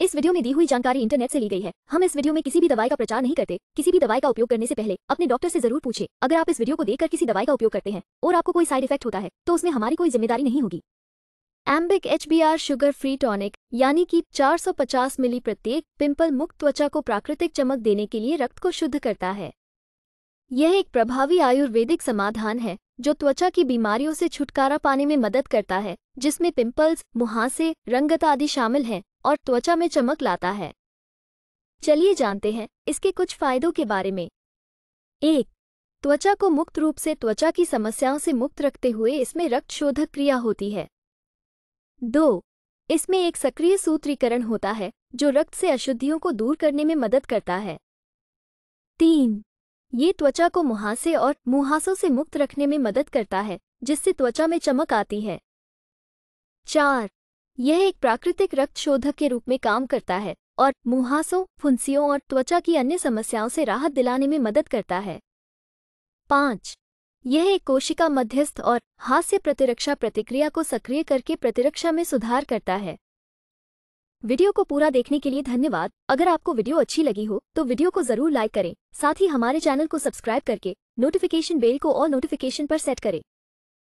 इस वीडियो में दी हुई जानकारी इंटरनेट से ली गई है हम इस वीडियो में किसी भी दवाई का प्रचार नहीं करते किसी भी दवाई का उपयोग करने से पहले अपने डॉक्टर से जरूर पूछे अगर आप इस वीडियो को देखकर किसी दवाई का उपयोग करते हैं और आपको कोई साइड इफेक्ट होता है तो उसमें हमारी कोई जिम्मेदारी नहीं होगी एम्बिक H B R sugar free tonic यानी कि 450 मिली प्रत्येक पिंपल मुक्त त्वचा को प्राकृतिक चमक देने के लिए रक्त को शुद्ध करता है यह एक प्रभावी आयुर्वेदिक समाधान है जो त्वचा की बीमारियों से छुटकारा पाने में मदद करता है जिसमें पिंपल्स मुहासे रंगत आदि शामिल हैं और त्वचा में चमक लाता है चलिए जानते हैं इसके कुछ फायदों के बारे में एक त्वचा को मुक्त रूप से त्वचा की समस्याओं से मुक्त रखते हुए इसमें रक्त शोधक क्रिया होती है दो इसमें एक सक्रिय सूत्रीकरण होता है जो रक्त से अशुद्धियों को दूर करने में मदद करता है तीन ये त्वचा को मुहासे और मुहासों से मुक्त रखने में मदद करता है जिससे त्वचा में चमक आती है चार यह एक प्राकृतिक रक्त शोधक के रूप में काम करता है और मुहासों फुंसियों और त्वचा की अन्य समस्याओं से राहत दिलाने में मदद करता है पाँच यह एक कोशिका मध्यस्थ और हास्य प्रतिरक्षा प्रतिक्रिया को सक्रिय करके प्रतिरक्षा में सुधार करता है वीडियो को पूरा देखने के लिए धन्यवाद अगर आपको वीडियो अच्छी लगी हो तो वीडियो को जरूर लाइक करें साथ ही हमारे चैनल को सब्सक्राइब करके नोटिफिकेशन बेल को और नोटिफिकेशन पर सेट करें